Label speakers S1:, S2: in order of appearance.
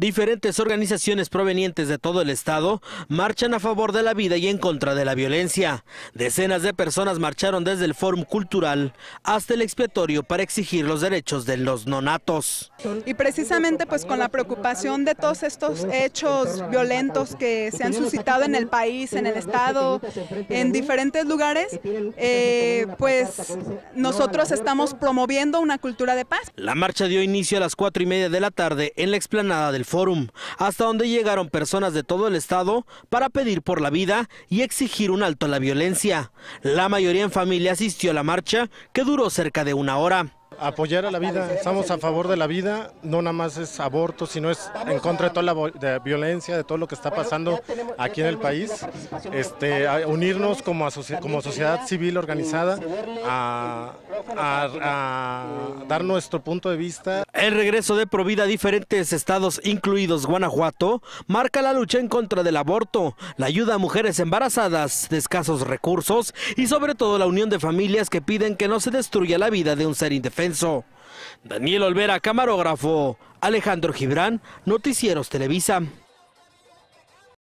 S1: Diferentes organizaciones provenientes de todo el estado marchan a favor de la vida y en contra de la violencia. Decenas de personas marcharon desde el forum Cultural hasta el expiatorio para exigir los derechos de los nonatos.
S2: Y precisamente pues con la preocupación de todos estos hechos violentos que se han suscitado en el país, en el estado, en diferentes lugares, eh, pues nosotros estamos promoviendo una cultura de paz.
S1: La marcha dio inicio a las cuatro y media de la tarde en la explanada del Fórum, hasta donde llegaron personas de todo el estado para pedir por la vida y exigir un alto a la violencia. La mayoría en familia asistió a la marcha, que duró cerca de una hora.
S3: Apoyar a la vida, estamos a favor de la vida, no nada más es aborto, sino es en contra de toda la violencia, de todo lo que está pasando aquí en el país. Este, unirnos como, sociedad civil organizada a, a, dar nuestro punto de vista.
S1: El regreso de Provida a diferentes estados, incluidos Guanajuato, marca la lucha en contra del aborto, la ayuda a mujeres embarazadas de escasos recursos y sobre todo la unión de familias que piden que no se destruya la vida de un ser indefenso. Daniel Olvera, camarógrafo. Alejandro Gibrán, Noticieros Televisa.